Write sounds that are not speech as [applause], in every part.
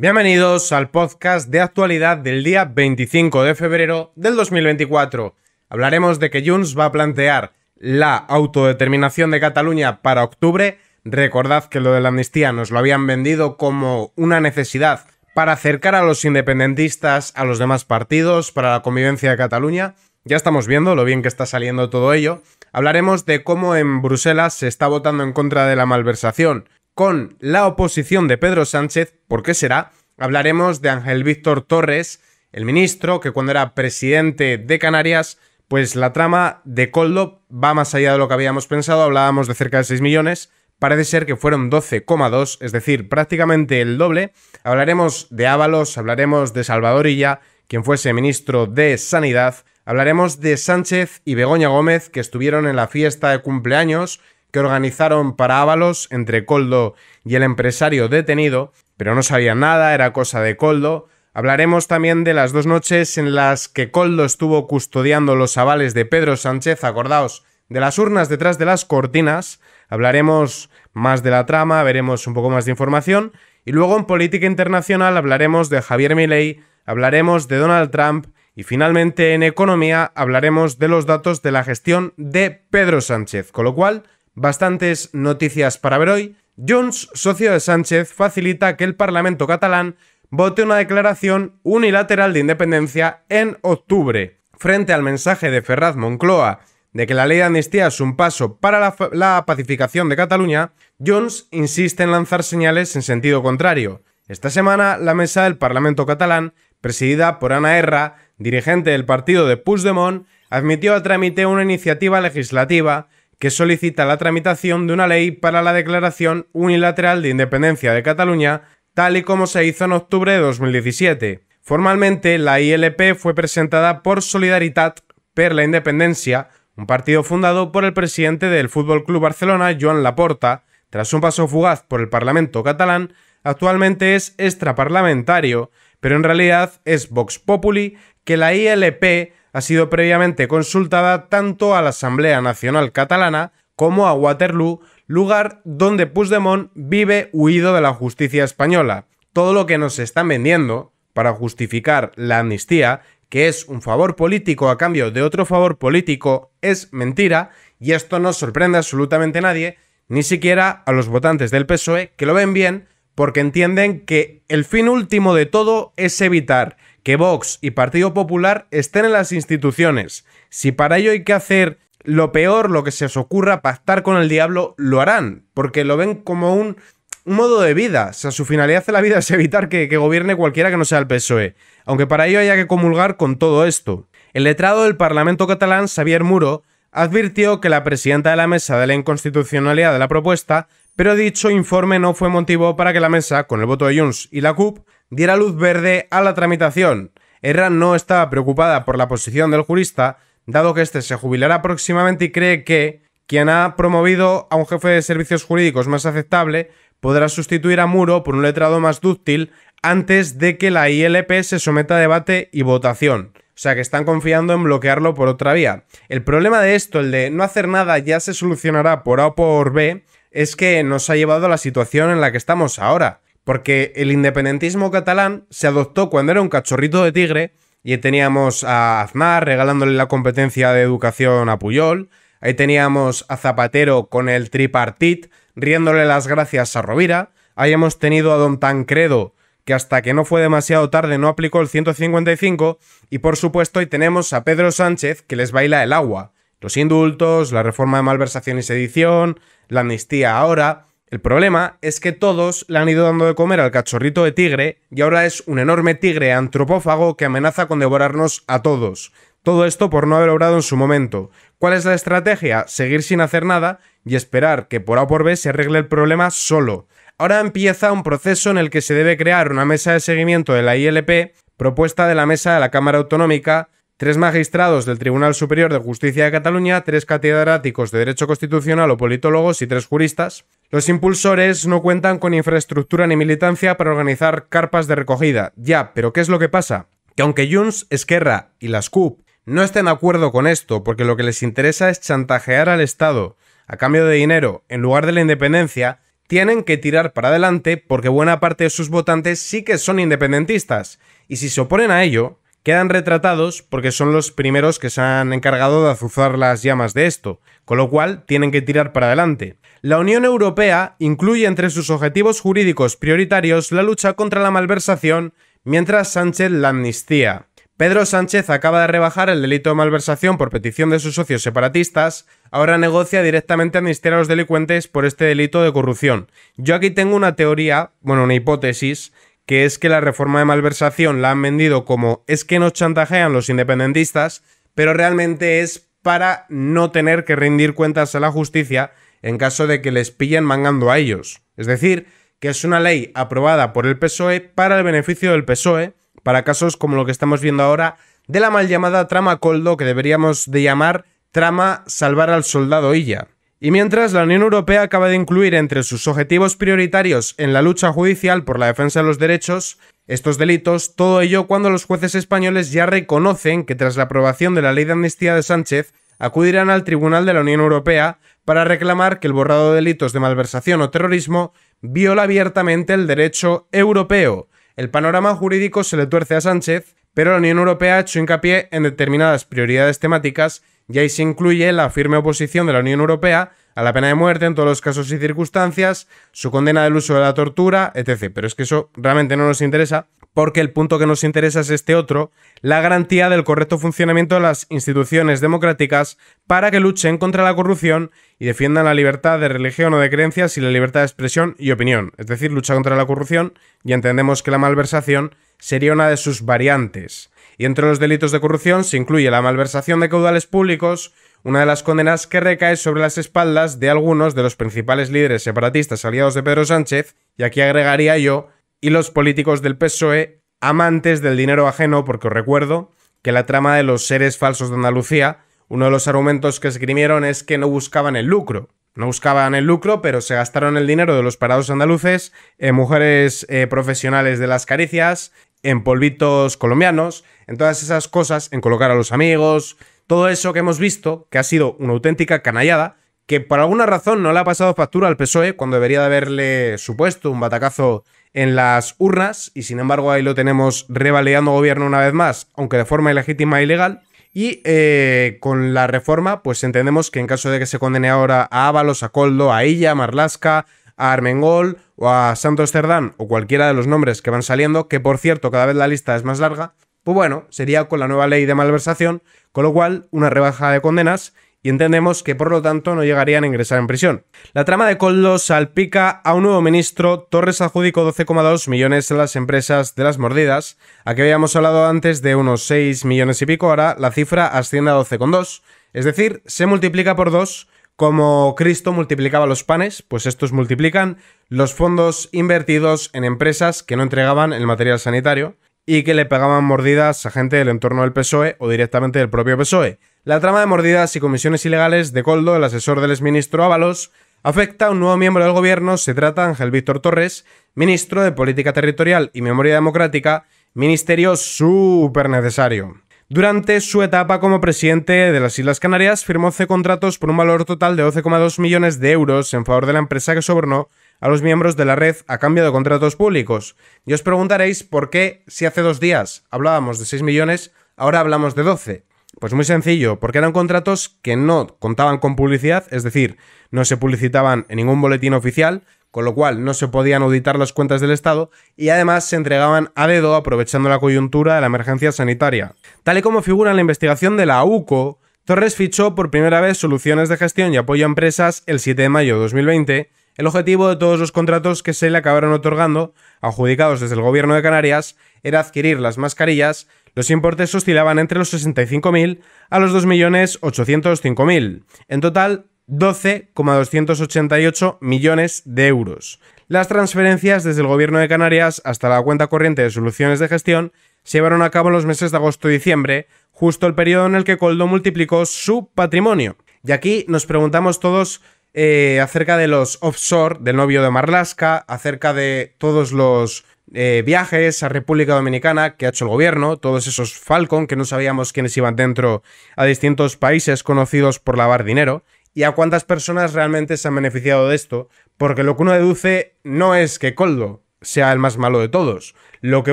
Bienvenidos al podcast de actualidad del día 25 de febrero del 2024. Hablaremos de que Junts va a plantear la autodeterminación de Cataluña para octubre. Recordad que lo de la amnistía nos lo habían vendido como una necesidad para acercar a los independentistas a los demás partidos, para la convivencia de Cataluña. Ya estamos viendo lo bien que está saliendo todo ello. Hablaremos de cómo en Bruselas se está votando en contra de la malversación con la oposición de Pedro Sánchez, ¿por qué será? Hablaremos de Ángel Víctor Torres, el ministro, que cuando era presidente de Canarias, pues la trama de Coldo va más allá de lo que habíamos pensado, hablábamos de cerca de 6 millones, parece ser que fueron 12,2, es decir, prácticamente el doble. Hablaremos de Ábalos, hablaremos de Salvadorilla, quien fuese ministro de Sanidad, hablaremos de Sánchez y Begoña Gómez, que estuvieron en la fiesta de cumpleaños, que organizaron para Ábalos entre Coldo y el empresario detenido, pero no sabían nada, era cosa de Coldo. Hablaremos también de las dos noches en las que Coldo estuvo custodiando los avales de Pedro Sánchez, acordaos, de las urnas detrás de las cortinas. Hablaremos más de la trama, veremos un poco más de información. Y luego en política internacional hablaremos de Javier Milei, hablaremos de Donald Trump y finalmente en economía hablaremos de los datos de la gestión de Pedro Sánchez. Con lo cual, Bastantes noticias para ver hoy. Jones, socio de Sánchez, facilita que el Parlamento catalán vote una declaración unilateral de independencia en octubre. Frente al mensaje de Ferraz Moncloa de que la ley de amnistía es un paso para la, pacificación de Cataluña, Jones insiste en lanzar señales en sentido contrario. Esta semana, la mesa del Parlamento catalán, presidida por Ana Erra, dirigente del partido de Puigdemont, admitió a trámite una iniciativa legislativa que solicita la tramitación de una ley para la declaración unilateral de independencia de Cataluña, tal y como se hizo en octubre de 2017. Formalmente, la ILP fue presentada por Solidaritat per la Independencia, un partido fundado por el presidente del Fútbol Club Barcelona, Joan Laporta, tras un paso fugaz por el Parlamento catalán, actualmente es extraparlamentario, pero en realidad es Vox Populi que la ILP ha sido previamente consultada tanto a la Asamblea Nacional Catalana como a Waterloo, lugar donde Puigdemont vive huido de la justicia española. Todo lo que nos están vendiendo para justificar la amnistía, que es un favor político a cambio de otro favor político, es mentira y esto no sorprende absolutamente a nadie, ni siquiera a los votantes del PSOE que lo ven bien porque entienden que el fin último de todo es evitar que Vox y Partido Popular estén en las instituciones. Si para ello hay que hacer lo peor, lo que se os ocurra, pactar con el diablo, lo harán, porque lo ven como un modo de vida. O sea, su finalidad de la vida [laughs] es evitar que, gobierne cualquiera que no sea el PSOE, aunque para ello haya que comulgar con todo esto. El letrado del Parlamento catalán, Xavier Muro, advirtió que la presidenta de la mesa de la inconstitucionalidad de la propuesta, pero dicho informe no fue motivo para que la mesa, con el voto de Junts y la CUP, diera luz verde a la tramitación. Herrán no está preocupada por la posición del jurista, dado que éste se jubilará próximamente y cree que quien ha promovido a un jefe de servicios jurídicos más aceptable podrá sustituir a Muro por un letrado más dúctil antes de que la ILP se someta a debate y votación. O sea que están confiando en bloquearlo por otra vía. El problema de esto, el de no hacer nada ya se solucionará por A o por B, es que nos ha llevado a la situación en la que estamos ahora. Porque el independentismo catalán se adoptó cuando era un cachorrito de tigre y teníamos a Aznar regalándole la competencia de educación a Puyol, ahí teníamos a Zapatero con el tripartit riéndole las gracias a Rovira, ahí hemos tenido a Don Tancredo que hasta que no fue demasiado tarde no aplicó el 155 y por supuesto ahí tenemos a Pedro Sánchez que les baila el agua, los indultos, la reforma de malversación y sedición, la amnistía ahora, el problema es que todos le han ido dando de comer al cachorrito de tigre y ahora es un enorme tigre antropófago que amenaza con devorarnos a todos. Todo esto por no haber obrado en su momento. ¿Cuál es la estrategia? Seguir sin hacer nada y esperar que por A o por B se arregle el problema solo. Ahora empieza un proceso en el que se debe crear una mesa de seguimiento de la ILP, propuesta de la mesa de la Cámara Autonómica, tres magistrados del Tribunal Superior de Justicia de Cataluña, tres catedráticos de Derecho Constitucional o politólogos y tres juristas. Los impulsores no cuentan con infraestructura ni militancia para organizar carpas de recogida. Ya, pero ¿qué es lo que pasa? Que aunque Junts, Esquerra y las CUP no estén de acuerdo con esto, porque lo que les interesa es chantajear al Estado a cambio de dinero en lugar de la independencia, tienen que tirar para adelante porque buena parte de sus votantes sí que son independentistas, y si se oponen a ello, quedan retratados porque son los primeros que se han encargado de azuzar las llamas de esto, con lo cual tienen que tirar para adelante. La Unión Europea incluye entre sus objetivos jurídicos prioritarios la lucha contra la malversación, mientras Sánchez la amnistía. Pedro Sánchez acaba de rebajar el delito de malversación por petición de sus socios separatistas, ahora negocia directamente amnistiar a los delincuentes por este delito de corrupción. Yo aquí tengo una teoría, bueno, una hipótesis, que es que la reforma de malversación la han vendido como es que nos chantajean los independentistas, pero realmente es para no tener que rendir cuentas a la justicia en caso de que les pillen mangando a ellos. Es decir, que es una ley aprobada por el PSOE para el beneficio del PSOE, para casos como lo que estamos viendo ahora de la mal llamada trama Coldo que deberíamos de llamar trama salvar al soldado Illa. Y mientras, la Unión Europea acaba de incluir entre sus objetivos prioritarios en la lucha judicial por la defensa de los derechos estos delitos, todo ello cuando los jueces españoles ya reconocen que tras la aprobación de la ley de amnistía de Sánchez acudirán al Tribunal de la Unión Europea para reclamar que el borrado de delitos de malversación o terrorismo viola abiertamente el derecho europeo. El panorama jurídico se le tuerce a Sánchez, pero la Unión Europea ha hecho hincapié en determinadas prioridades temáticas y ahí se incluye la firme oposición de la Unión Europea a la pena de muerte en todos los casos y circunstancias, su condena del uso de la tortura, etc. Pero es que eso realmente no nos interesa porque el punto que nos interesa es este otro, la garantía del correcto funcionamiento de las instituciones democráticas para que luchen contra la corrupción y defiendan la libertad de religión o de creencias y la libertad de expresión y opinión. Es decir, lucha contra la corrupción y entendemos que la malversación sería una de sus variantes y entre los delitos de corrupción se incluye la malversación de caudales públicos, una de las condenas que recae sobre las espaldas de algunos de los principales líderes separatistas aliados de Pedro Sánchez, y aquí agregaría yo, y los políticos del PSOE, amantes del dinero ajeno, porque os recuerdo que la trama de los seres falsos de Andalucía, uno de los argumentos que esgrimieron es que no buscaban el lucro, no buscaban el lucro, pero se gastaron el dinero de los parados andaluces, mujeres eh, profesionales de las caricias, en polvitos colombianos, en todas esas cosas, en colocar a los amigos, todo eso que hemos visto, que ha sido una auténtica canallada, que por alguna razón no le ha pasado factura al PSOE cuando debería de haberle supuesto un batacazo en las urnas, y sin embargo ahí lo tenemos revalidando gobierno una vez más, aunque de forma ilegítima e ilegal. Y eh, con la reforma, pues entendemos que en caso de que se condene ahora a Ábalos, a Coldo, a ella a Marlasca, a Armengol o a Santos Cerdán o cualquiera de los nombres que van saliendo, que por cierto cada vez la lista es más larga, pues bueno, sería con la nueva ley de malversación, con lo cual una rebaja de condenas y entendemos que por lo tanto no llegarían a ingresar en prisión. La trama de Coldo salpica a un nuevo ministro, Torres adjudicó 12,2 millones a las empresas de las mordidas, a que habíamos hablado antes de unos 6 millones y pico, ahora la cifra asciende a 12,2, es decir, se multiplica por 2 como Cristo multiplicaba los panes, pues estos multiplican los fondos invertidos en empresas que no entregaban el material sanitario y que le pegaban mordidas a gente del entorno del PSOE o directamente del propio PSOE. La trama de mordidas y comisiones ilegales de Coldo, el asesor del exministro Ábalos, afecta a un nuevo miembro del gobierno, se trata Ángel Víctor Torres, ministro de Política Territorial y Memoria Democrática, ministerio súper necesario. Durante su etapa como presidente de las Islas Canarias, firmó 11 contratos por un valor total de 12,2 millones de euros en favor de la empresa que sobornó a los miembros de la red a cambio de contratos públicos. Y os preguntaréis por qué, si hace dos días hablábamos de 6 millones, ahora hablamos de 12. Pues muy sencillo, porque eran contratos que no contaban con publicidad, es decir, no se publicitaban en ningún boletín oficial, con lo cual no se podían auditar las cuentas del Estado y además se entregaban a dedo aprovechando la coyuntura de la emergencia sanitaria. Tal y como figura en la investigación de la UCO, Torres fichó por primera vez soluciones de gestión y apoyo a empresas el 7 de mayo de 2020, el objetivo de todos los contratos que se le acabaron otorgando, adjudicados desde el gobierno de Canarias, era adquirir las mascarillas, los importes oscilaban entre los 65.000 a los 2.805.000. En total, 12,288 millones de euros. Las transferencias desde el Gobierno de Canarias hasta la cuenta corriente de soluciones de gestión se llevaron a cabo en los meses de agosto y diciembre, justo el periodo en el que Coldo multiplicó su patrimonio. Y aquí nos preguntamos todos eh, acerca de los offshore del novio de Marlaska, acerca de todos los eh, viajes a República Dominicana que ha hecho el gobierno, todos esos Falcon que no sabíamos quiénes iban dentro a distintos países conocidos por lavar dinero y a cuántas personas realmente se han beneficiado de esto, porque lo que uno deduce no es que Coldo sea el más malo de todos, lo que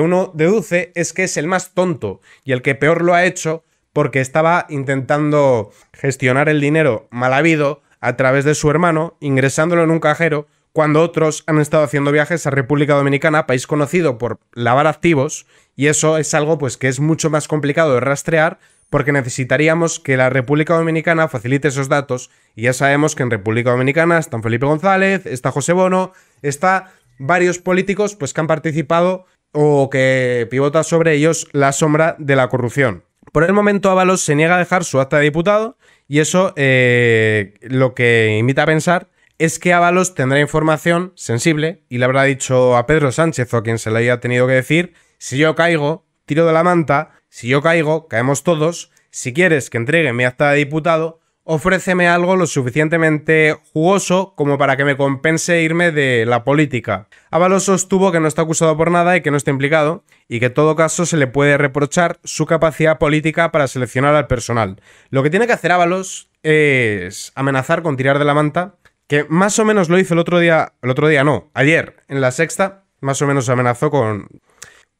uno deduce es que es el más tonto y el que peor lo ha hecho porque estaba intentando gestionar el dinero mal habido a través de su hermano, ingresándolo en un cajero, cuando otros han estado haciendo viajes a República Dominicana, país conocido por lavar activos, y eso es algo pues que es mucho más complicado de rastrear, porque necesitaríamos que la República Dominicana facilite esos datos y ya sabemos que en República Dominicana están Felipe González, está José Bono, está varios políticos pues que han participado o que pivota sobre ellos la sombra de la corrupción. Por el momento Ábalos se niega a dejar su acta de diputado y eso eh, lo que invita a pensar es que Ábalos tendrá información sensible y le habrá dicho a Pedro Sánchez o a quien se le haya tenido que decir, si yo caigo, tiro de la manta, si yo caigo, caemos todos. Si quieres que entregue mi acta de diputado, ofréceme algo lo suficientemente jugoso como para que me compense irme de la política. Ábalos sostuvo que no está acusado por nada y que no está implicado, y que en todo caso se le puede reprochar su capacidad política para seleccionar al personal. Lo que tiene que hacer Ábalos es amenazar con tirar de la manta, que más o menos lo hizo el otro día, el otro día no, ayer, en la sexta, más o menos amenazó con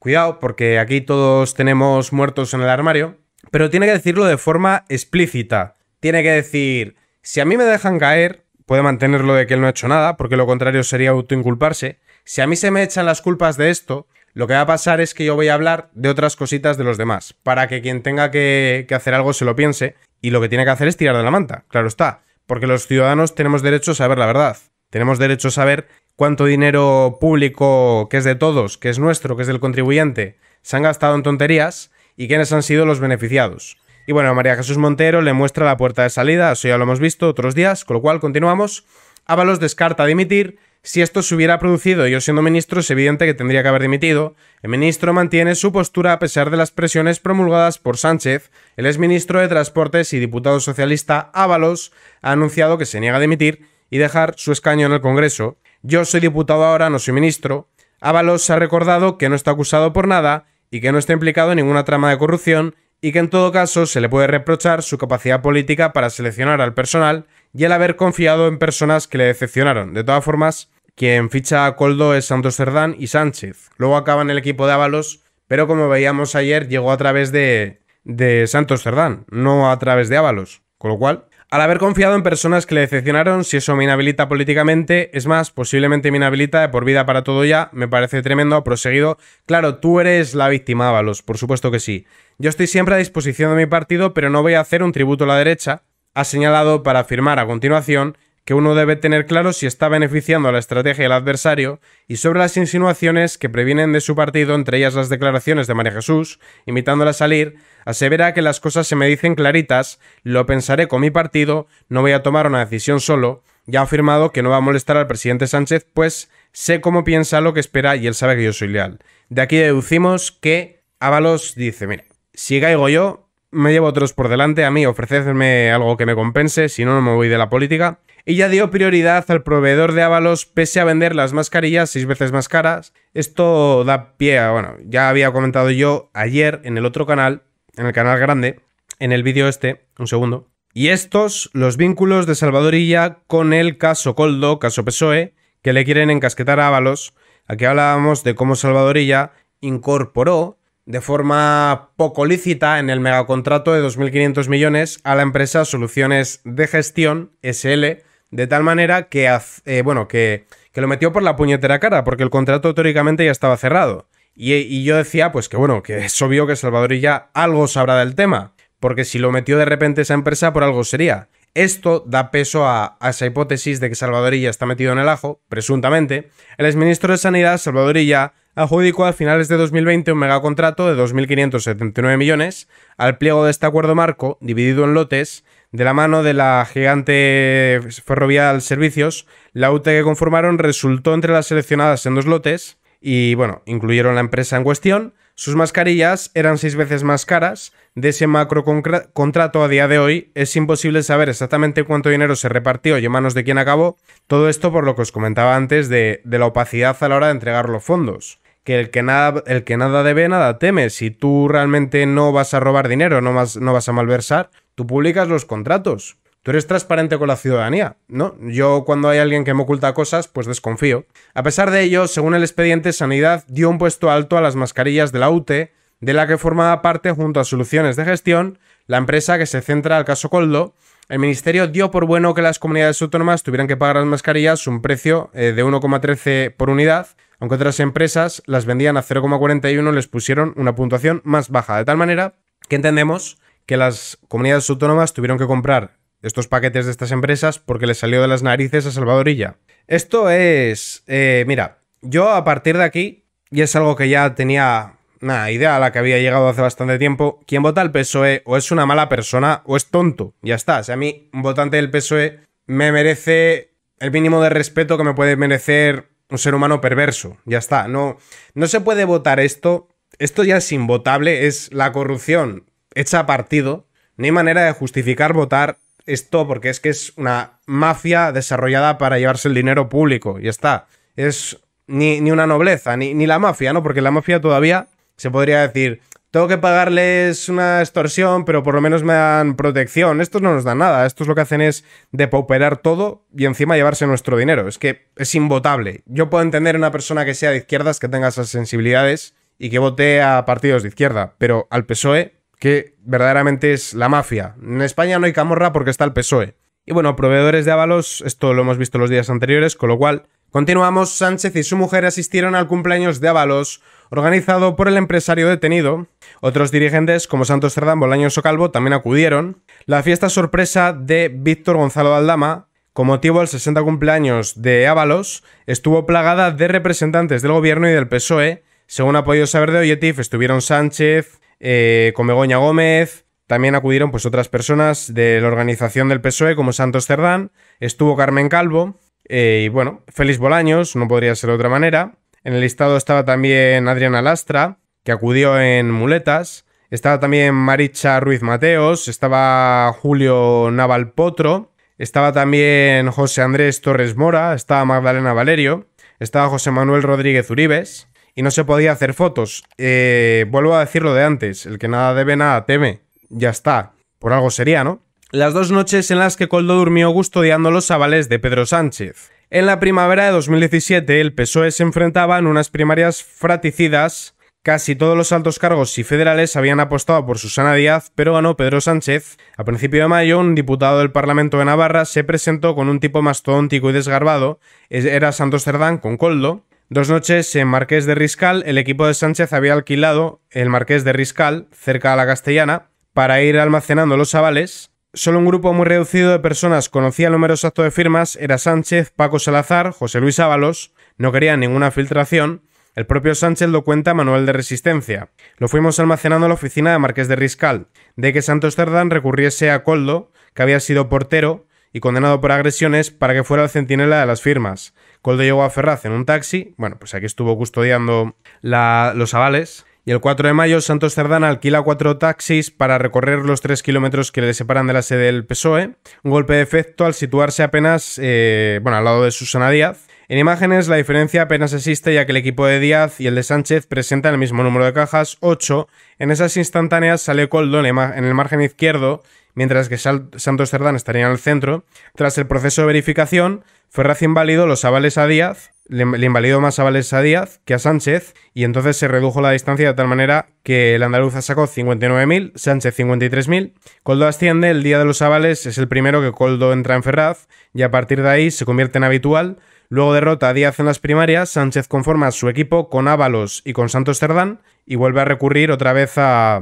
cuidado, porque aquí todos tenemos muertos en el armario, pero tiene que decirlo de forma explícita. Tiene que decir, si a mí me dejan caer, puede mantenerlo de que él no ha hecho nada, porque lo contrario sería autoinculparse. Si a mí se me echan las culpas de esto, lo que va a pasar es que yo voy a hablar de otras cositas de los demás, para que quien tenga que, que hacer algo se lo piense, y lo que tiene que hacer es tirar de la manta, claro está, porque los ciudadanos tenemos derecho a saber la verdad. Tenemos derecho a saber cuánto dinero público, que es de todos, que es nuestro, que es del contribuyente, se han gastado en tonterías y quiénes han sido los beneficiados. Y bueno, María Jesús Montero le muestra la puerta de salida, eso ya lo hemos visto otros días, con lo cual continuamos. Ábalos descarta dimitir. Si esto se hubiera producido yo siendo ministro, es evidente que tendría que haber dimitido. El ministro mantiene su postura a pesar de las presiones promulgadas por Sánchez. El exministro de Transportes y diputado socialista Ábalos ha anunciado que se niega a dimitir y dejar su escaño en el Congreso. Yo soy diputado ahora, no soy ministro. Ábalos ha recordado que no está acusado por nada y que no está implicado en ninguna trama de corrupción y que en todo caso se le puede reprochar su capacidad política para seleccionar al personal y el haber confiado en personas que le decepcionaron. De todas formas, quien ficha a Coldo es Santos Cerdán y Sánchez. Luego acaban el equipo de Ábalos, pero como veíamos ayer, llegó a través de, de Santos Cerdán, no a través de Ábalos. Con lo cual, al haber confiado en personas que le decepcionaron, si eso me inhabilita políticamente, es más, posiblemente me inhabilita de por vida para todo ya, me parece tremendo, ha proseguido. Claro, tú eres la víctima, Ábalos, por supuesto que sí. Yo estoy siempre a disposición de mi partido, pero no voy a hacer un tributo a la derecha, ha señalado para afirmar a continuación que uno debe tener claro si está beneficiando a la estrategia del adversario y sobre las insinuaciones que previenen de su partido, entre ellas las declaraciones de María Jesús, invitándola a salir, asevera que las cosas se me dicen claritas, lo pensaré con mi partido, no voy a tomar una decisión solo, ya ha afirmado que no va a molestar al presidente Sánchez, pues sé cómo piensa lo que espera y él sabe que yo soy leal. De aquí deducimos que Ábalos dice, mira, si caigo yo, me llevo otros por delante, a mí ofrecedme algo que me compense, si no, no me voy de la política. Ella dio prioridad al proveedor de Ávalos, pese a vender las mascarillas seis veces más caras. Esto da pie a, bueno, ya había comentado yo ayer en el otro canal, en el canal grande, en el vídeo este, un segundo. Y estos, los vínculos de Salvadorilla con el caso Coldo, caso PSOE, que le quieren encasquetar a Ábalos. Aquí hablábamos de cómo Salvadorilla incorporó de forma poco lícita en el megacontrato de 2.500 millones a la empresa Soluciones de Gestión SL, de tal manera que, eh, bueno, que, lo metió por la puñetera cara, porque el contrato teóricamente ya estaba cerrado. Y, yo decía, pues que bueno, que es obvio que Salvador ya algo sabrá del tema, porque si lo metió de repente esa empresa, por algo sería. Esto da peso a, a, esa hipótesis de que Salvadorilla está metido en el ajo, presuntamente. El exministro de Sanidad, Salvadorilla, adjudicó a finales de 2020 un megacontrato de 2.579 millones al pliego de este acuerdo marco, dividido en lotes, de la mano de la gigante ferrovial Servicios, la UTE que conformaron resultó entre las seleccionadas en dos lotes y, bueno, incluyeron la empresa en cuestión. Sus mascarillas eran seis veces más caras. De ese macro contrato a día de hoy es imposible saber exactamente cuánto dinero se repartió y en manos de quién acabó. Todo esto por lo que os comentaba antes de la opacidad a la hora de entregar los fondos que el que nada, el que nada debe, nada teme. Si tú realmente no vas a robar dinero, no vas, no vas a malversar, tú publicas los contratos. Tú eres transparente con la ciudadanía, ¿no? Yo cuando hay alguien que me oculta cosas, pues desconfío. A pesar de ello, según el expediente, Sanidad dio un puesto alto a las mascarillas de la UTE, de la que formaba parte junto a Soluciones de Gestión, la empresa que se centra al caso Coldo. El ministerio dio por bueno que las comunidades autónomas tuvieran que pagar las mascarillas un precio eh, de 1,13 por unidad aunque otras empresas las vendían a 0,41, les pusieron una puntuación más baja, de tal manera que entendemos que las comunidades autónomas tuvieron que comprar estos paquetes de estas empresas porque les salió de las narices a Salvadorilla. Esto es... Eh, mira, yo a partir de aquí, y es algo que ya tenía una idea a la que había llegado hace bastante tiempo, quien vota al PSOE o es una mala persona o es tonto. Ya está. si a mí un votante del PSOE me merece el mínimo de respeto que me puede merecer un ser humano perverso. Ya está. No, no se puede votar esto. Esto ya es invotable. Es la corrupción hecha a partido. No hay manera de justificar votar esto porque es que es una mafia desarrollada para llevarse el dinero público. Ya está. Es ni, una nobleza, ni, ni la mafia, ¿no? Porque la mafia todavía se podría decir, tengo que pagarles una extorsión, pero por lo menos me dan protección. Estos no nos dan nada. Estos lo que hacen es depauperar todo y encima llevarse nuestro dinero. Es que es invotable. Yo puedo entender una persona que sea de izquierdas, que tenga esas sensibilidades y que vote a partidos de izquierda, pero al PSOE, que verdaderamente es la mafia. En España no hay camorra porque está el PSOE. Y bueno, proveedores de avalos, esto lo hemos visto los días anteriores, con lo cual Continuamos, Sánchez y su mujer asistieron al cumpleaños de Ábalos, organizado por el empresario detenido. Otros dirigentes, como Santos Cerdán, Bolaños o Calvo, también acudieron. La fiesta sorpresa de Víctor Gonzalo Aldama, con motivo del 60 cumpleaños de Ábalos, estuvo plagada de representantes del gobierno y del PSOE. Según ha podido saber de Oyetif, estuvieron Sánchez, eh, Comegoña Gómez, también acudieron pues, otras personas de la organización del PSOE, como Santos Cerdán, estuvo Carmen Calvo. Eh, y bueno, Félix Bolaños, no podría ser de otra manera. En el listado estaba también Adriana Lastra, que acudió en muletas. Estaba también Maricha Ruiz Mateos, estaba Julio Naval Potro, estaba también José Andrés Torres Mora, estaba Magdalena Valerio, estaba José Manuel Rodríguez Uribes, y no se podía hacer fotos. Eh, vuelvo a decir lo de antes, el que nada debe, nada teme. Ya está, por algo sería, ¿no? las dos noches en las que Coldo durmió custodiando los avales de Pedro Sánchez. En la primavera de 2017, el PSOE se enfrentaba en unas primarias fraticidas. Casi todos los altos cargos y federales habían apostado por Susana Díaz, pero ganó Pedro Sánchez. A principio de mayo, un diputado del Parlamento de Navarra se presentó con un tipo mastodóntico y desgarbado. Era Santos Cerdán con Coldo. Dos noches en Marqués de Riscal, el equipo de Sánchez había alquilado el Marqués de Riscal, cerca de la Castellana, para ir almacenando los avales Solo un grupo muy reducido de personas conocía el actos de firmas, era Sánchez, Paco Salazar, José Luis Ábalos, no querían ninguna filtración, el propio Sánchez lo cuenta Manuel de Resistencia. Lo fuimos almacenando en la oficina de Marqués de Riscal, de que Santos Cerdán recurriese a Coldo, que había sido portero y condenado por agresiones, para que fuera el centinela de las firmas. Coldo llegó a Ferraz en un taxi, bueno, pues aquí estuvo custodiando los avales, y el 4 de mayo, Santos Cerdán alquila cuatro taxis para recorrer los tres kilómetros que le separan de la sede del PSOE. Un golpe de efecto al situarse apenas, eh, bueno, al lado de Susana Díaz en imágenes la diferencia apenas existe ya que el equipo de Díaz y el de Sánchez presentan el mismo número de cajas, 8. En esas instantáneas sale Coldo en el margen izquierdo, mientras que Santos Cerdán estaría en el centro. Tras el proceso de verificación, Ferraz invalidó los avales a Díaz, le, invalidó más avales a Díaz que a Sánchez, y entonces se redujo la distancia de tal manera que el andaluza sacó 59.000, Sánchez 53.000. Coldo asciende, el día de los avales es el primero que Coldo entra en Ferraz, y a partir de ahí se convierte en habitual. Luego derrota a Díaz en las primarias, Sánchez conforma su equipo con Ábalos y con Santos Cerdán y vuelve a recurrir otra vez a,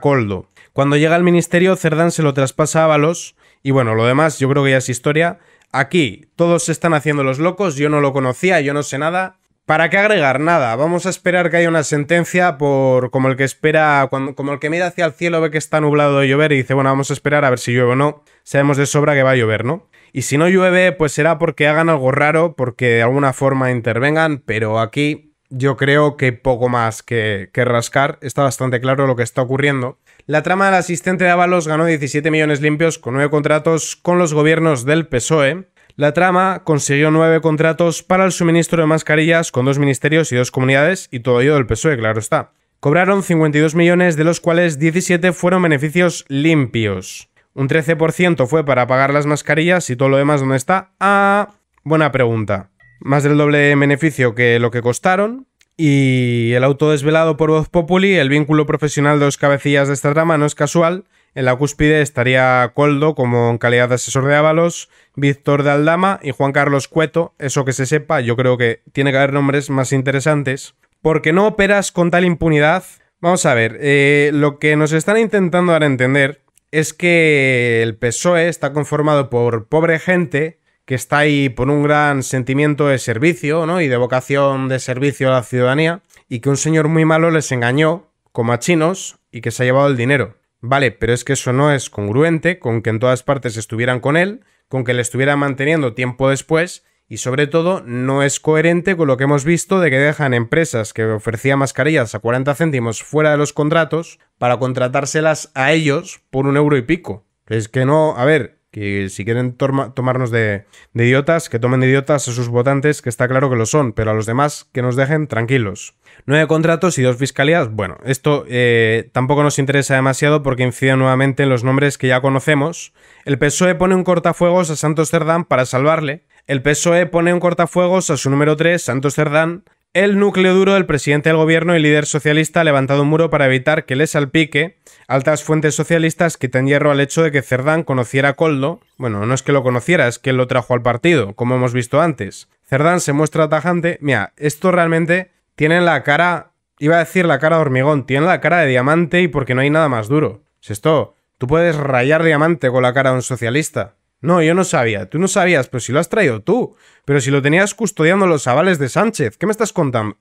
Coldo. Cuando llega al ministerio, Cerdán se lo traspasa a Ábalos y bueno, lo demás yo creo que ya es historia. Aquí todos se están haciendo los locos, yo no lo conocía, yo no sé nada. ¿Para qué agregar nada? Vamos a esperar que haya una sentencia por como el que espera, cuando, como el que mira hacia el cielo ve que está nublado de llover y dice, bueno, vamos a esperar a ver si llueve o no. Sabemos de sobra que va a llover, ¿no? Y si no llueve, pues será porque hagan algo raro, porque de alguna forma intervengan, pero aquí yo creo que poco más que, rascar. Está bastante claro lo que está ocurriendo. La trama del asistente de Avalos ganó 17 millones limpios con nueve contratos con los gobiernos del PSOE. La trama consiguió nueve contratos para el suministro de mascarillas con dos ministerios y dos comunidades, y todo ello del PSOE, claro está. Cobraron 52 millones, de los cuales 17 fueron beneficios limpios. Un 13% fue para pagar las mascarillas y todo lo demás ¿dónde está? Ah, buena pregunta. Más del doble beneficio que lo que costaron. Y el auto desvelado por Voz Populi, el vínculo profesional de dos cabecillas de esta trama no es casual. En la cúspide estaría Coldo como en calidad de asesor de Ábalos, Víctor de Aldama y Juan Carlos Cueto. Eso que se sepa, yo creo que tiene que haber nombres más interesantes. Porque no operas con tal impunidad. Vamos a ver, eh, lo que nos están intentando dar a entender es que el PSOE está conformado por pobre gente que está ahí por un gran sentimiento de servicio, ¿no? Y de vocación de servicio a la ciudadanía, y que un señor muy malo les engañó, como a chinos, y que se ha llevado el dinero. Vale, pero es que eso no es congruente con que en todas partes estuvieran con él, con que le estuvieran manteniendo tiempo después, y sobre todo no es coherente con lo que hemos visto de que dejan empresas que ofrecían mascarillas a 40 céntimos fuera de los contratos para contratárselas a ellos por un euro y pico. Es que no, a ver, que si quieren tomarnos de, idiotas, que tomen de idiotas a sus votantes, que está claro que lo son, pero a los demás que nos dejen tranquilos. Nueve contratos y dos fiscalías. Bueno, esto eh, tampoco nos interesa demasiado porque incide nuevamente en los nombres que ya conocemos. El PSOE pone un cortafuegos a Santos Cerdán para salvarle. El PSOE pone un cortafuegos a su número 3, Santos Cerdán. El núcleo duro del presidente del gobierno y líder socialista ha levantado un muro para evitar que le salpique. Altas fuentes socialistas quitan hierro al hecho de que Cerdán conociera a Coldo. Bueno, no es que lo conociera, es que él lo trajo al partido, como hemos visto antes. Cerdán se muestra tajante. Mira, esto realmente tiene la cara. Iba a decir la cara de hormigón, tiene la cara de diamante y porque no hay nada más duro. Si esto, tú puedes rayar diamante con la cara de un socialista. No, yo no sabía. Tú no sabías, pero si lo has traído tú. Pero si lo tenías custodiando los avales de Sánchez. ¿Qué me estás contando?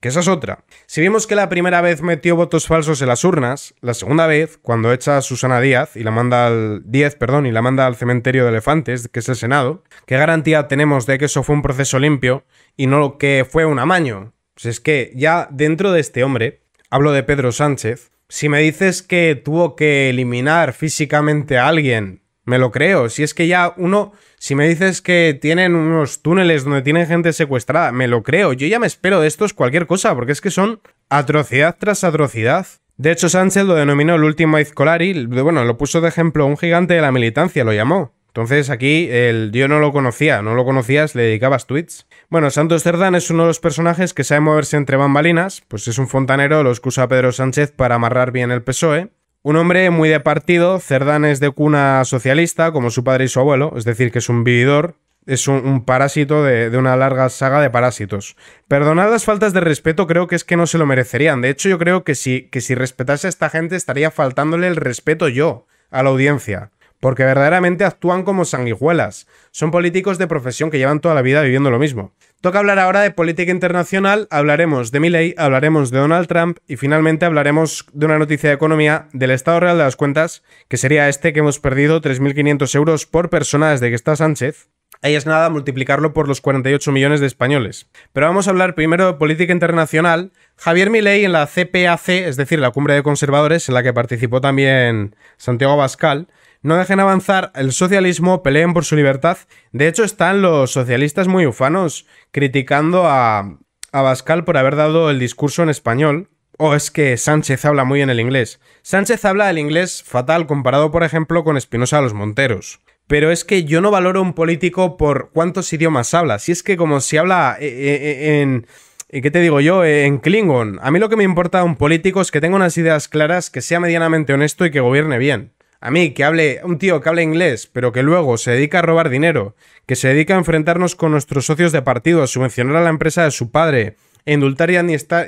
que esa es otra. Si vimos que la primera vez metió votos falsos en las urnas, la segunda vez, cuando echa a Susana Díaz y la manda al 10, perdón, y la manda al cementerio de elefantes, que es el Senado, ¿qué garantía tenemos de que eso fue un proceso limpio y no que fue un amaño? Pues es que ya dentro de este hombre, hablo de Pedro Sánchez, si me dices que tuvo que eliminar físicamente a alguien me lo creo. Si es que ya uno, si me dices que tienen unos túneles donde tienen gente secuestrada, me lo creo. Yo ya me espero de estos cualquier cosa, porque es que son atrocidad tras atrocidad. De hecho, Sánchez lo denominó el último Izcolari, bueno, lo puso de ejemplo un gigante de la militancia, lo llamó. Entonces aquí el yo no lo conocía, no lo conocías, le dedicabas tweets. Bueno, Santos Cerdán es uno de los personajes que sabe moverse entre bambalinas, pues es un fontanero, lo excusa Pedro Sánchez para amarrar bien el PSOE. Un hombre muy de partido, Cerdán es de cuna socialista, como su padre y su abuelo, es decir, que es un vividor, es un, parásito de, una larga saga de parásitos. Perdonad las faltas de respeto, creo que es que no se lo merecerían. De hecho, yo creo que si, que si respetase a esta gente estaría faltándole el respeto yo a la audiencia porque verdaderamente actúan como sanguijuelas. Son políticos de profesión que llevan toda la vida viviendo lo mismo. Toca hablar ahora de política internacional, hablaremos de Milley, hablaremos de Donald Trump y finalmente hablaremos de una noticia de economía del estado real de las cuentas, que sería este que hemos perdido 3.500 euros por persona desde que está Sánchez, Ahí es nada multiplicarlo por los 48 millones de españoles. Pero vamos a hablar primero de política internacional. Javier Milei en la CPAC, es decir, la Cumbre de Conservadores, en la que participó también Santiago Bascal, no dejen avanzar el socialismo, peleen por su libertad. De hecho, están los socialistas muy ufanos criticando a, a Bascal por haber dado el discurso en español. O es que Sánchez habla muy bien el inglés. Sánchez habla el inglés fatal comparado, por ejemplo, con Espinosa de los Monteros. Pero es que yo no valoro a un político por cuántos idiomas habla. Si es que como si habla eh, eh, eh, en... ¿Qué te digo yo? En Klingon. A mí lo que me importa a un político es que tenga unas ideas claras, que sea medianamente honesto y que gobierne bien. A mí, que hable un tío que hable inglés, pero que luego se dedica a robar dinero, que se dedica a enfrentarnos con nuestros socios de partido, subvencionar a la empresa de su padre, indultar y,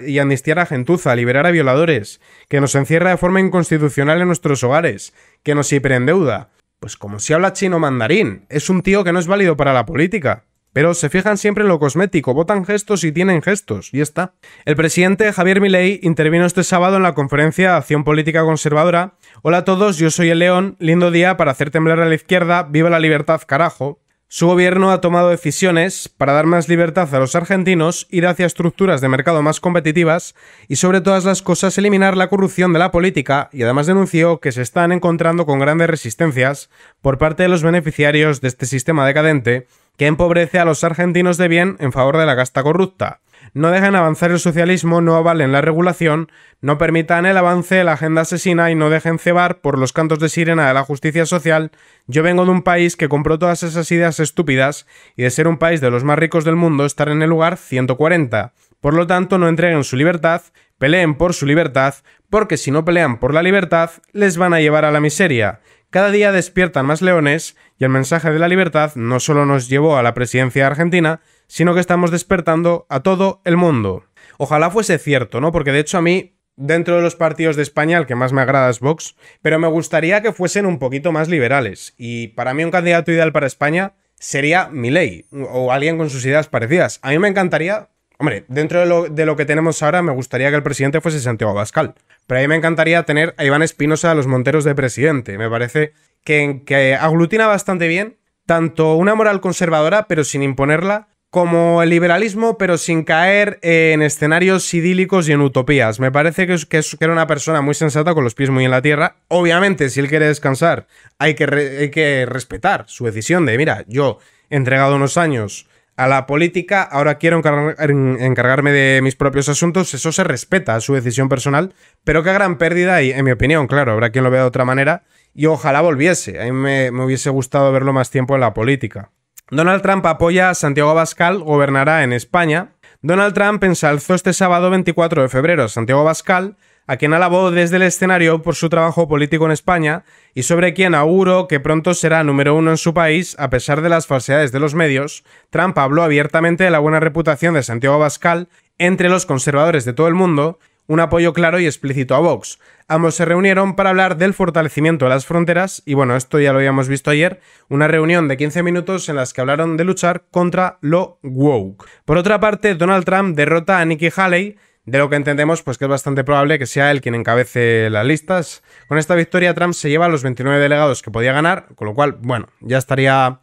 y amnistiar a gentuza, liberar a violadores, que nos encierra de forma inconstitucional en nuestros hogares, que nos hiperendeuda. Pues como si habla chino mandarín, es un tío que no es válido para la política. Pero se fijan siempre en lo cosmético, votan gestos y tienen gestos, y está. El presidente Javier Milei intervino este sábado en la conferencia Acción Política Conservadora Hola a todos, yo soy el León, lindo día para hacer temblar a la izquierda, viva la libertad, carajo. Su gobierno ha tomado decisiones para dar más libertad a los argentinos, ir hacia estructuras de mercado más competitivas y sobre todas las cosas eliminar la corrupción de la política y además denunció que se están encontrando con grandes resistencias por parte de los beneficiarios de este sistema decadente que empobrece a los argentinos de bien en favor de la gasta corrupta no dejan avanzar el socialismo, no avalen la regulación, no permitan el avance de la agenda asesina y no dejen cebar por los cantos de sirena de la justicia social, yo vengo de un país que compró todas esas ideas estúpidas y de ser un país de los más ricos del mundo estar en el lugar 140. Por lo tanto, no entreguen su libertad, peleen por su libertad, porque si no pelean por la libertad, les van a llevar a la miseria. Cada día despiertan más leones y el mensaje de la libertad no solo nos llevó a la presidencia argentina, sino que estamos despertando a todo el mundo. Ojalá fuese cierto, ¿no? Porque de hecho a mí, dentro de los partidos de España, el que más me agrada es Vox, pero me gustaría que fuesen un poquito más liberales. Y para mí un candidato ideal para España sería Milei, o alguien con sus ideas parecidas. A mí me encantaría... Hombre, dentro de lo, que tenemos ahora, me gustaría que el presidente fuese Santiago Abascal. Pero a mí me encantaría tener a Iván Espinosa de los Monteros de presidente. Me parece que aglutina bastante bien tanto una moral conservadora, pero sin imponerla, como el liberalismo, pero sin caer en escenarios idílicos y en utopías. Me parece que, que, era una persona muy sensata con los pies muy en la tierra. Obviamente, si él quiere descansar, hay que, que respetar su decisión de, mira, yo he entregado unos años a la política, ahora quiero encargarme de mis propios asuntos, eso se respeta, su decisión personal, pero qué gran pérdida y, en mi opinión, claro, habrá quien lo vea de otra manera, y ojalá volviese, a mí me hubiese gustado verlo más tiempo en la política. Donald Trump apoya a Santiago Bascal, gobernará en España. Donald Trump ensalzó este sábado 24 de febrero a Santiago Bascal, a quien alabó desde el escenario por su trabajo político en España y sobre quien auguró que pronto será número uno en su país, a pesar de las falsedades de los medios. Trump habló abiertamente de la buena reputación de Santiago Bascal entre los conservadores de todo el mundo un apoyo claro y explícito a Vox. Ambos se reunieron para hablar del fortalecimiento de las fronteras y bueno, esto ya lo habíamos visto ayer, una reunión de 15 minutos en las que hablaron de luchar contra lo woke. Por otra parte, Donald Trump derrota a Nikki Haley, de lo que entendemos pues que es bastante probable que sea él quien encabece las listas. Con esta victoria Trump se lleva a los 29 delegados que podía ganar, con lo cual, bueno, ya estaría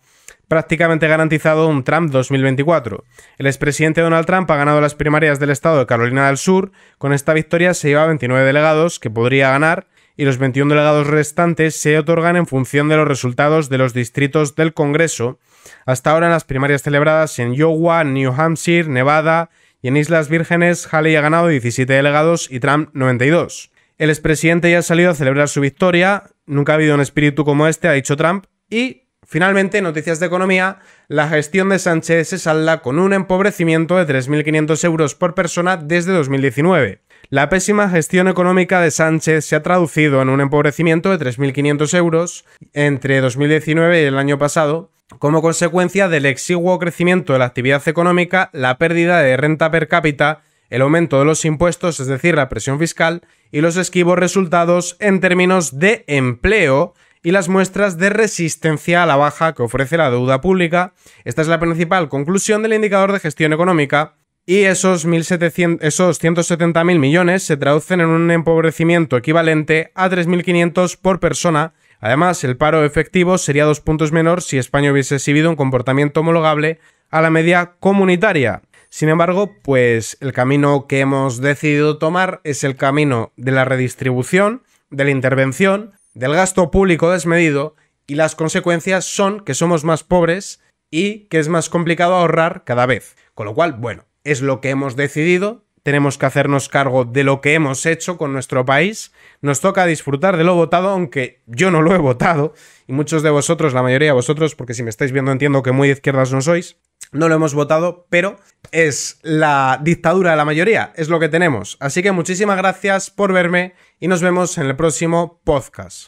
prácticamente garantizado un Trump 2024. El expresidente Donald Trump ha ganado las primarias del estado de Carolina del Sur, con esta victoria se lleva 29 delegados que podría ganar y los 21 delegados restantes se otorgan en función de los resultados de los distritos del Congreso. Hasta ahora en las primarias celebradas en Iowa, New Hampshire, Nevada y en Islas Vírgenes, Haley ha ganado 17 delegados y Trump 92. El expresidente ya ha salido a celebrar su victoria, nunca ha habido un espíritu como este, ha dicho Trump, y Finalmente, noticias de economía, la gestión de Sánchez se salda con un empobrecimiento de 3.500 euros por persona desde 2019. La pésima gestión económica de Sánchez se ha traducido en un empobrecimiento de 3.500 euros entre 2019 y el año pasado, como consecuencia del exiguo crecimiento de la actividad económica, la pérdida de renta per cápita, el aumento de los impuestos, es decir, la presión fiscal, y los esquivos resultados en términos de empleo y las muestras de resistencia a la baja que ofrece la deuda pública. Esta es la principal conclusión del indicador de gestión económica. Y esos, esos 170.000 millones se traducen en un empobrecimiento equivalente a 3.500 por persona. Además, el paro efectivo sería dos puntos menor si España hubiese exhibido un comportamiento homologable a la media comunitaria. Sin embargo, pues el camino que hemos decidido tomar es el camino de la redistribución, de la intervención, del gasto público desmedido y las consecuencias son que somos más pobres y que es más complicado ahorrar cada vez. Con lo cual, bueno, es lo que hemos decidido, tenemos que hacernos cargo de lo que hemos hecho con nuestro país, nos toca disfrutar de lo votado, aunque yo no lo he votado, y muchos de vosotros, la mayoría de vosotros, porque si me estáis viendo entiendo que muy de izquierdas no sois, no lo hemos votado, pero es la dictadura de la mayoría, es lo que tenemos. Así que muchísimas gracias por verme y nos vemos en el próximo podcast.